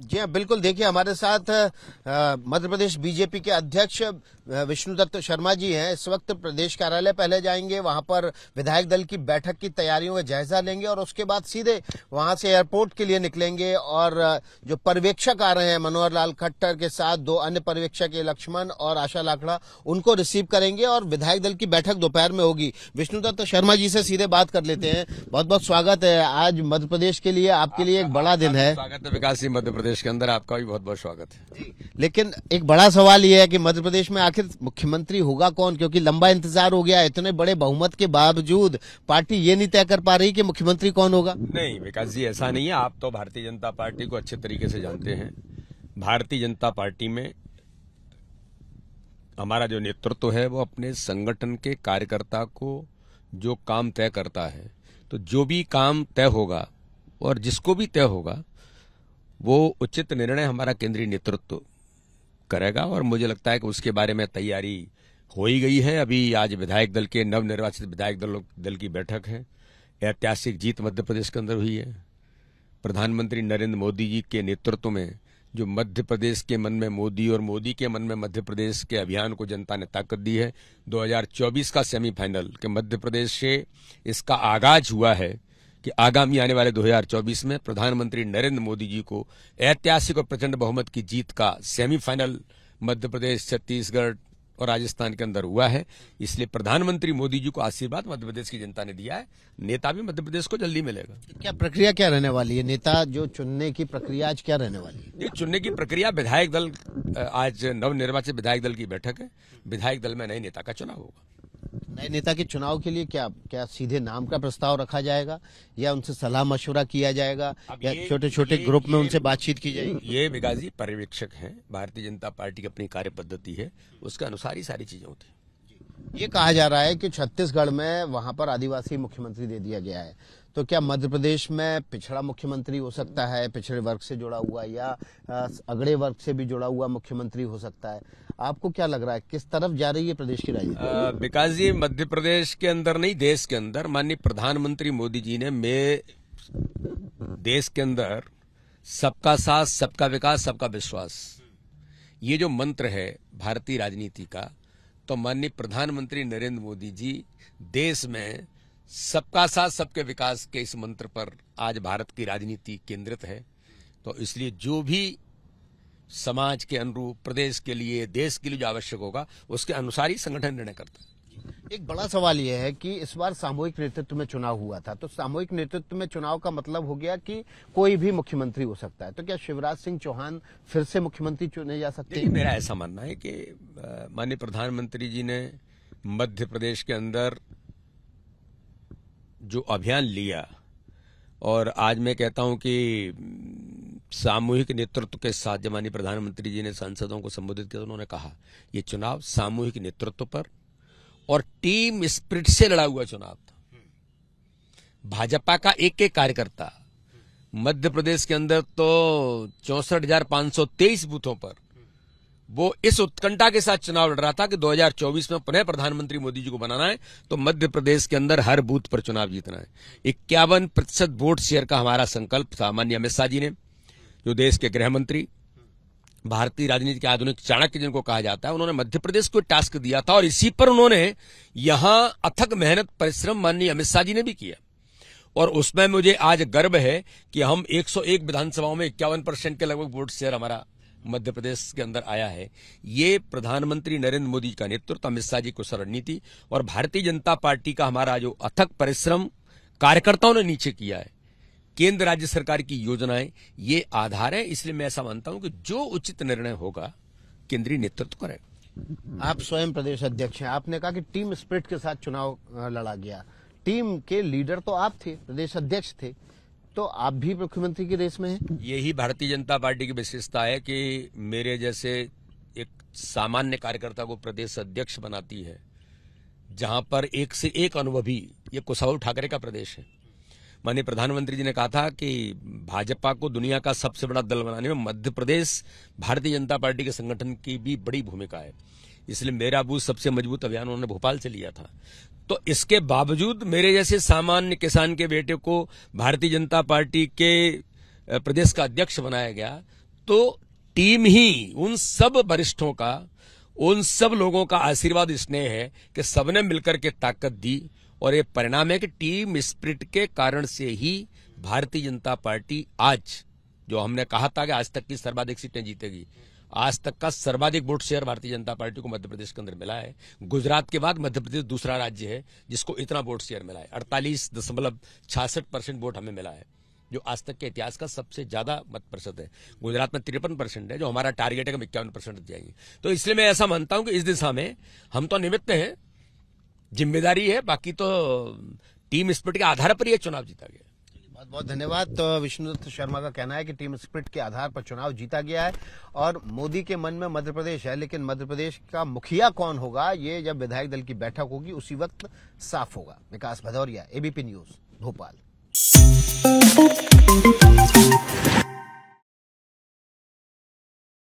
जी हाँ बिल्कुल देखिए हमारे साथ मध्य प्रदेश बीजेपी के अध्यक्ष विष्णुदत्त शर्मा जी हैं इस वक्त प्रदेश कार्यालय पहले जाएंगे वहां पर विधायक दल की बैठक की तैयारियों का जायजा लेंगे और उसके बाद सीधे वहां से एयरपोर्ट के लिए निकलेंगे और जो पर्यवेक्षक आ रहे हैं मनोहर लाल खट्टर के साथ दो अन्य पर्यवेक्षक लक्ष्मण और आशा लाखड़ा उनको रिसीव करेंगे और विधायक दल की बैठक दोपहर में होगी विष्णुदत्त शर्मा जी से सीधे बात कर लेते हैं बहुत बहुत स्वागत है आज मध्य प्रदेश के लिए आपके लिए एक बड़ा दिन है स्वागत है विकास जी मध्य प्रदेश के अंदर आपका भी बहुत बहुत स्वागत है लेकिन एक बड़ा सवाल यह है कि मध्य प्रदेश में आखिर आखिर मुख्यमंत्री होगा कौन क्योंकि लंबा इंतजार हो गया इतने बड़े बहुमत के बावजूद पार्टी ये नहीं तय कर पा रही कि मुख्यमंत्री कौन होगा नहीं विकास जी ऐसा नहीं है आप तो भारतीय जनता पार्टी को अच्छे तरीके से जानते हैं भारतीय जनता पार्टी में हमारा जो नेतृत्व है वो अपने संगठन के कार्यकर्ता को जो काम तय करता है तो जो भी काम तय होगा और जिसको भी तय होगा वो उचित निर्णय हमारा केंद्रीय नेतृत्व करेगा और मुझे लगता है कि उसके बारे में तैयारी हो ही गई है अभी आज विधायक दल के नवनिर्वाचित विधायक दल दल की बैठक है ऐतिहासिक जीत मध्य प्रदेश के अंदर हुई है प्रधानमंत्री नरेंद्र मोदी जी के नेतृत्व में जो मध्य प्रदेश के मन में मोदी और मोदी के मन में मध्य प्रदेश के अभियान को जनता ने ताकत दी है 2024 का सेमीफाइनल के मध्य प्रदेश से इसका आगाज हुआ है कि आगामी आने वाले 2024 में प्रधानमंत्री नरेंद्र मोदी जी को ऐतिहासिक और प्रचंड बहुमत की जीत का सेमीफाइनल मध्य प्रदेश छत्तीसगढ़ और राजस्थान के अंदर हुआ है इसलिए प्रधानमंत्री मोदी जी को आशीर्वाद मध्य प्रदेश की जनता ने दिया है नेता भी मध्य प्रदेश को जल्दी मिलेगा क्या प्रक्रिया क्या रहने वाली है नेता जो चुनने की प्रक्रिया आज क्या रहने वाली है ये चुनने की प्रक्रिया विधायक दल आज नवनिर्वाचित विधायक दल की बैठक है विधायक दल में नए नेता का चुनाव होगा नए नेता के चुनाव के लिए क्या क्या सीधे नाम का प्रस्ताव रखा जाएगा या उनसे सलाह मशवरा किया जाएगा या छोटे छोटे ग्रुप में उनसे बातचीत की जाएगी ये बिगाजी पर्यवेक्षक हैं भारतीय जनता पार्टी की अपनी कार्य पद्धति है उसके अनुसार ही सारी चीजें होती ये कहा जा रहा है कि छत्तीसगढ़ में वहां पर आदिवासी मुख्यमंत्री दे दिया गया है तो क्या मध्य प्रदेश में पिछड़ा मुख्यमंत्री हो सकता है पिछड़े वर्ग से जुड़ा हुआ या अगड़े वर्ग से भी जुड़ा हुआ मुख्यमंत्री हो सकता है आपको क्या लग रहा है किस तरफ जा रही है प्रदेश की राजनीति विकास जी मध्य प्रदेश के अंदर नहीं देश के अंदर माननीय प्रधानमंत्री मोदी जी ने मे देश के अंदर सबका साथ सबका विकास सबका विश्वास ये जो मंत्र है भारतीय राजनीति का तो माननीय प्रधानमंत्री नरेंद्र मोदी जी देश में सबका साथ सबके विकास के इस मंत्र पर आज भारत की राजनीति केंद्रित है तो इसलिए जो भी समाज के अनुरूप प्रदेश के लिए देश के लिए जो आवश्यक होगा उसके अनुसार ही संगठन निर्णय करता है एक बड़ा सवाल यह है कि इस बार सामूहिक नेतृत्व में चुनाव हुआ था तो सामूहिक नेतृत्व में चुनाव का मतलब हो गया कि कोई भी मुख्यमंत्री हो सकता है तो क्या शिवराज सिंह चौहान फिर से मुख्यमंत्री चुने जा सकते हैं मेरा ऐसा मानना है कि माननीय प्रधानमंत्री जी ने मध्य प्रदेश के अंदर जो अभियान लिया और आज मैं कहता हूं कि सामूहिक नेतृत्व के साथ जब माननीय प्रधानमंत्री जी ने सांसदों को संबोधित किया तो उन्होंने कहा ये चुनाव सामूहिक नेतृत्व पर और टीम स्प्रिट से लड़ा हुआ चुनाव था भाजपा का एक एक कार्यकर्ता मध्य प्रदेश के अंदर तो चौसठ बूथों पर वो इस उत्कंठा के साथ चुनाव लड़ रहा था कि 2024 में पुनः प्रधानमंत्री मोदी जी को बनाना है तो मध्य प्रदेश के अंदर हर बूथ पर चुनाव जीतना है इक्यावन प्रतिशत वोट शेयर का हमारा संकल्प था माननीय अमित शाह जी ने जो देश के गृहमंत्री भारतीय राजनीति के आधुनिक चाणक्य जिनको कहा जाता है उन्होंने मध्य प्रदेश को टास्क दिया था और इसी पर उन्होंने यहां अथक मेहनत परिश्रम माननीय अमित शाह जी ने भी किया और उसमें मुझे आज गर्व है कि हम 101 विधानसभाओं में इक्यावन परसेंट के लगभग वोट शेयर हमारा मध्य प्रदेश के अंदर आया है ये प्रधानमंत्री नरेंद्र मोदी का नेतृत्व अमित शाह जी को सरणनीति और भारतीय जनता पार्टी का हमारा जो अथक परिश्रम कार्यकर्ताओं ने नीचे किया है केंद्र राज्य सरकार की योजनाएं ये आधार है इसलिए मैं ऐसा मानता हूं कि जो उचित निर्णय होगा केंद्रीय नेतृत्व करेगा आप स्वयं प्रदेश अध्यक्ष हैं आपने कहा कि टीम स्प्रिट के साथ चुनाव लड़ा गया टीम के लीडर तो आप थे प्रदेश अध्यक्ष थे तो आप भी मुख्यमंत्री की रेस में हैं यही भारतीय जनता पार्टी की विशेषता है कि मेरे जैसे एक सामान्य कार्यकर्ता को प्रदेश अध्यक्ष बनाती है जहां पर एक से एक अनुभवी ये कुशाऊ ठाकरे का प्रदेश है माननीय प्रधानमंत्री जी ने कहा था कि भाजपा को दुनिया का सबसे बड़ा दल बनाने में मध्य प्रदेश भारतीय जनता पार्टी के संगठन की भी बड़ी भूमिका है इसलिए मेरा बूथ सबसे मजबूत अभियान उन्होंने भोपाल से लिया था तो इसके बावजूद मेरे जैसे सामान्य किसान के बेटे को भारतीय जनता पार्टी के प्रदेश का अध्यक्ष बनाया गया तो टीम ही उन सब वरिष्ठों का उन सब लोगों का आशीर्वाद स्नेह है कि सबने मिलकर के ताकत दी और ये परिणाम है कि टीम स्प्रिट के कारण से ही भारतीय जनता पार्टी आज जो हमने कहा था कि आज तक की सर्वाधिक सीटें जीतेगी आज तक का सर्वाधिक वोट शेयर भारतीय जनता पार्टी को मध्य प्रदेश के अंदर मिला है गुजरात के बाद मध्य प्रदेश दूसरा राज्य है जिसको इतना वोट शेयर मिला है अड़तालीस दशमलव छियासठ परसेंट वोट हमें मिला है जो आज तक के इतिहास का सबसे ज्यादा मत प्रतिशत है गुजरात में तिरपन परसेंट है जो हमारा टारगेट है हम इक्यावन परसेंट जाएंगे तो इसलिए मैं ऐसा मानता हूं कि इस दिशा में हम तो निमित्त हैं जिम्मेदारी है बाकी तो टीम स्पिरिट के आधार पर यह चुनाव जीता गया बहुत बहुत धन्यवाद तो विष्णुदत्त शर्मा का कहना है कि टीम स्प्रिट के आधार पर चुनाव जीता गया है और मोदी के मन में मध्य प्रदेश है लेकिन मध्य प्रदेश का मुखिया कौन होगा ये जब विधायक दल की बैठक होगी उसी वक्त साफ होगा विकास भदौरिया एबीपी न्यूज भोपाल